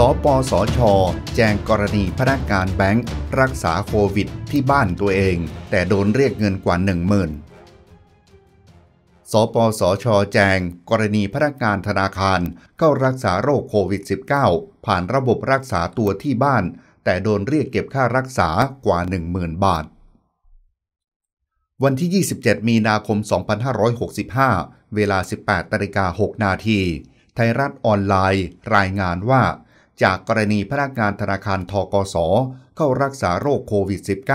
สปสช แจ้งกรณีพนักงานแบงค์ รักษาโควิด ที่บ้านตัวเอง แต่โดนเรียกเงินกว่า 1 0,000ื่นสปสช แจ้งกรณีพนักงานธนาคารเข้ารักษาโรคโควิด -19 ผ่านระบบรักษาตัวที่บ้าน แต่โดนเรียกเก็บค่ารักษากว่า 10,000 บาท วันที่ 27 มีนาคม 2565 เวลา 18ตาิกา6นาทีไทยรัฐออนไลน์ รายงานว่าจากกรณีพนักงานธนาคารทกสเข้ารักษาโรคโควิด -19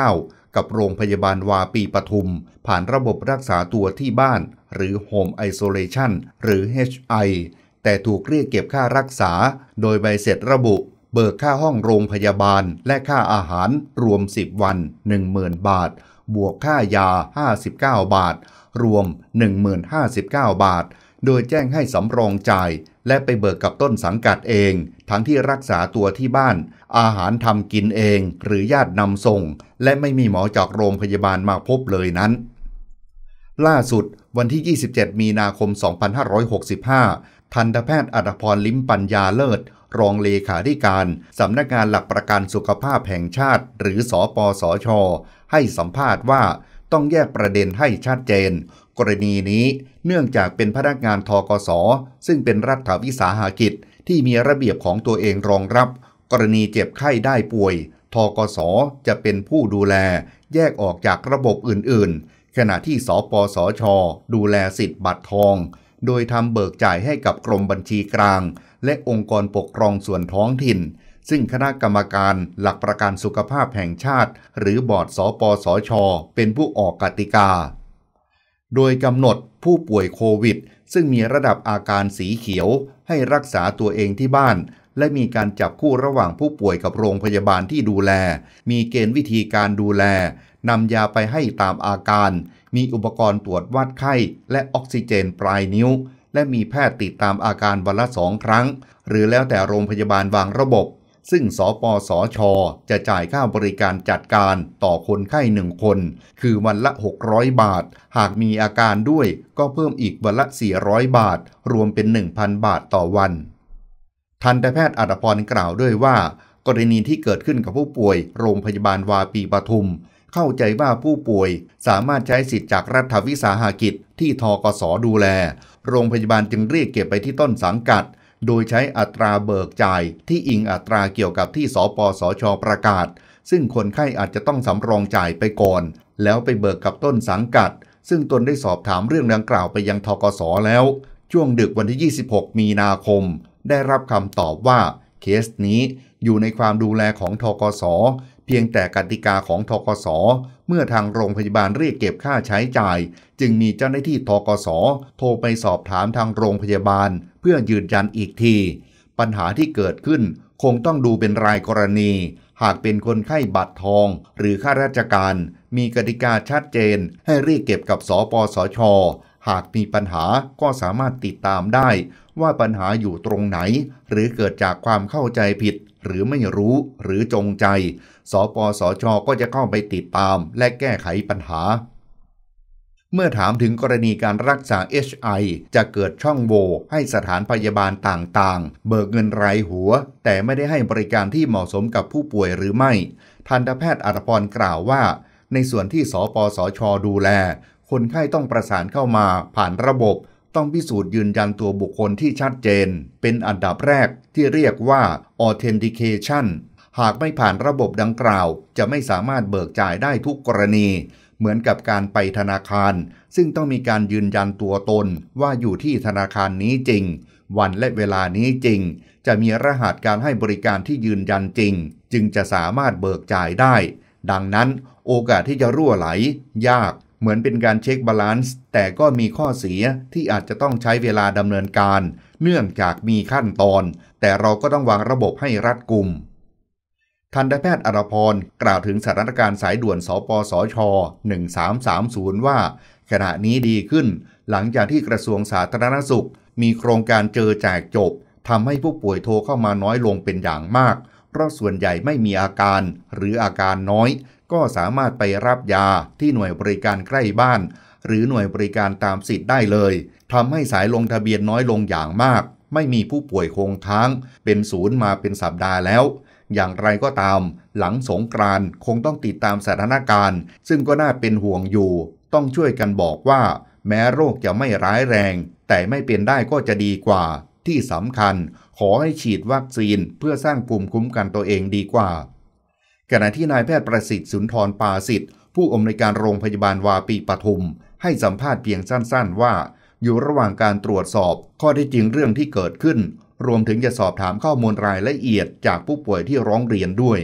กับโรงพยาบาลวาปีปทุม ผ่านระบบรักษาตัวที่บ้าน หรือ Home Isolation หรือ HI แต่ถูกเรียกเก็บค่ารักษาโดยใบเสร็จระบุ เบิกค่าห้องโรงพยาบาลและค่าอาหาร รวม 10 วัน 10,000 บาท บวกค่ายา 59 บาท รวม 1059 บาท โดยแจ้งให้สำรองจ่ายและไปเบิกกับต้นสังกัดเอง ทั้งที่รักษาตัวที่บ้าน อาหารทำกินเอง หรือญาตินำส่ง และไม่มีหมอจากโรงพยาบาลมาพบเลยนั้น ล่าสุดวันที่ 27 มีนาคม 2565 ทันตแพทย์อัตพรลิ้มปัญญาเลิศ รองเลขาธิการสำนักงานหลักประกันสุขภาพแห่งชาติ หรือสอปอสอชอให้สัมภาษณ์ว่าต้องแยกประเด็นให้ชัดเจน กรณีนี้เนื่องจากเป็นพนักงานทกศซึ่งเป็นรัฐวิสาหากิจที่มีระเบียบของตัวเองรองรับ กรณีเจ็บไข้ได้ป่วย ทกศจะเป็นผู้ดูแลแยกออกจากระบบอื่นๆ ขณะที่สปสชดูแลสิทธิ์บัตรทอง โดยทำเบิกจ่ายให้กับกรมบัญชีกลาง และองค์กรปกครองส่วนท้องถิ่นซึ่งคณะกรรมการหลักประกันสุขภาพแห่งชาติ หรือบอร์ดสปสอชอเป็นผู้ออกกติกา โดยกำหนดผู้ป่วยโควิด ซึ่งมีระดับอาการสีเขียว ให้รักษาตัวเองที่บ้าน และมีการจับคู่ระหว่างผู้ป่วยกับโรงพยาบาลที่ดูแล มีเกณฑ์วิธีการดูแลนำยาไปให้ตามอาการ มีอุปกรณ์ตรวจวัดไข้ และออกซิเจนปลายนิ้ว และมีแพทย์ติดตามอาการวันละสองครั้ง หรือแล้วแต่โรงพยาบาลวางระบบซึ่ง สปสช จะจ่ายค่าบริการจัดการต่อคนไข้หนึ่งคน คือวันละ 600 บาทหากมีอาการด้วยก็เพิ่มอีกวันละ 400 บาท รวมเป็น 1,000 บาทต่อวัน ทันตแพทย์อัตพรกล่าวด้วยว่า กรณีที่เกิดขึ้นกับผู้ป่วยโรงพยาบาลวาปีปทุม เข้าใจว่าผู้ป่วยสามารถใช้สิทธิจากรัฐวิสาหากิจ ที่ทกสดูแล โรงพยาบาลจึงเรียกเก็บไปที่ต้นสังกัดเโดยใช้อัตราเบิกจ่าย ที่อิงอัตราเกี่ยวกับที่สปสช ประกาศ ซึ่งคนไข้อาจจะต้องสำรองจ่ายไปก่อน แล้วไปเบิกกับต้นสังกัด ซึ่งตนได้สอบถามเรื่องดังกล่าวไปยังทกศแล้ว ช่วงดึกวันที่ 26 มีนาคม ได้รับคำตอบว่า เคสนี้ อยู่ในความดูแลของทกศเพียงแต่กติกาของทกศเมื่อทางโรงพยาบาลเรียกเก็บค่าใช้จ่าย จึงมีเจ้าหน้าที่ทกศโทรไปสอบถามทางโรงพยาบาล เพื่อยืนยันอีกที ปัญหาที่เกิดขึ้นคงต้องดูเป็นรายกรณี หากเป็นคนไข้บัตรทอง หรือข้าราชการ มีกติกาชัดเจนให้เรียกเก็บกับสปสช หากมีปัญหาก็สามารถติดตามได้ ว่าปัญหาอยู่ตรงไหน หรือเกิดจากความเข้าใจผิดหรือไม่รู้หรือจงใจ สปสช ก็จะเข้าไปติดตาม และแก้ไขปัญหา เมื่อถามถึงกรณีการรักษา HI จะเกิดช่องโหว่ให้สถานพยาบาลต่างๆ เบิกเงินรายหัว แต่ไม่ได้ให้บริการที่เหมาะสมกับผู้ป่วยหรือไม่ ทันตแพทย์อัตพรกล่าวว่า ในส่วนที่สปสช ดูแล คนไข้ต้องประสานเข้ามาผ่านระบบต้องพิสูจน์ยืนยันตัวบุคคลที่ชัดเจน เป็นอันดับแรกที่เรียกว่า authentication หากไม่ผ่านระบบดังกล่าว จะไม่สามารถเบิกจ่ายได้ทุกกรณี เหมือนกับการไปธนาคาร ซึ่งต้องมีการยืนยันตัวตนว่าอยู่ที่ธนาคารนี้จริง วันและเวลานี้จริง จะมีรหัสการให้บริการที่ยืนยันจริง จึงจะสามารถเบิกจ่ายได้ ดังนั้น โอกาสที่จะรั่วไหล ยากเหมือนเป็นการเช็คบาลานซ์ แต่ก็มีข้อเสียที่อาจจะต้องใช้เวลาดำเนินการ เนื่องจากมีขั้นตอน แต่เราก็ต้องวางระบบให้รัดกุม ทันตแพทย์อรพรกล่าวถึงสถานการณ์สายด่วน สปสช 1330 ว่า ขณะนี้ดีขึ้น หลังจากที่กระทรวงสาธารณสุข มีโครงการเจอแจกจบทำให้ผู้ป่วยโทรเข้ามาน้อยลงเป็นอย่างมาก เพราะส่วนใหญ่ไม่มีอาการหรืออาการน้อยก็สามารถไปรับยาที่หน่วยบริการใกล้บ้านหรือหน่วยบริการตามสิทธิ์ได้เลยทำให้สายลงทะเบียนน้อยลงอย่างมาก ไม่มีผู้ป่วยคงค้างเป็นศูนย์มาเป็นสัปดาห์แล้ว อย่างไรก็ตามหลังสงกรานคงต้องติดตามสถานการณ์ ซึ่งก็น่าเป็นห่วงอยู่ ต้องช่วยกันบอกว่า แม้โรคจะไม่ร้ายแรง แต่ไม่เป็นได้ก็จะดีกว่า ที่สำคัญ ขอให้ฉีดวัคซีน เพื่อสร้างภูมิคุ้มกันตัวเองดีกว่าขณะที่นายแพทย์ประสิทธิ์สุนทรปาสิทธิ์ผู้อำนวยการโรงพยาบาลวาปีปทุม ให้สัมภาษณ์เพียงสั้นๆว่า อยู่ระหว่างการตรวจสอบข้อที่จริงเรื่องที่เกิดขึ้น รวมถึงจะสอบถามข้อมูลรายละเอียดจากผู้ป่วยที่ร้องเรียนด้วย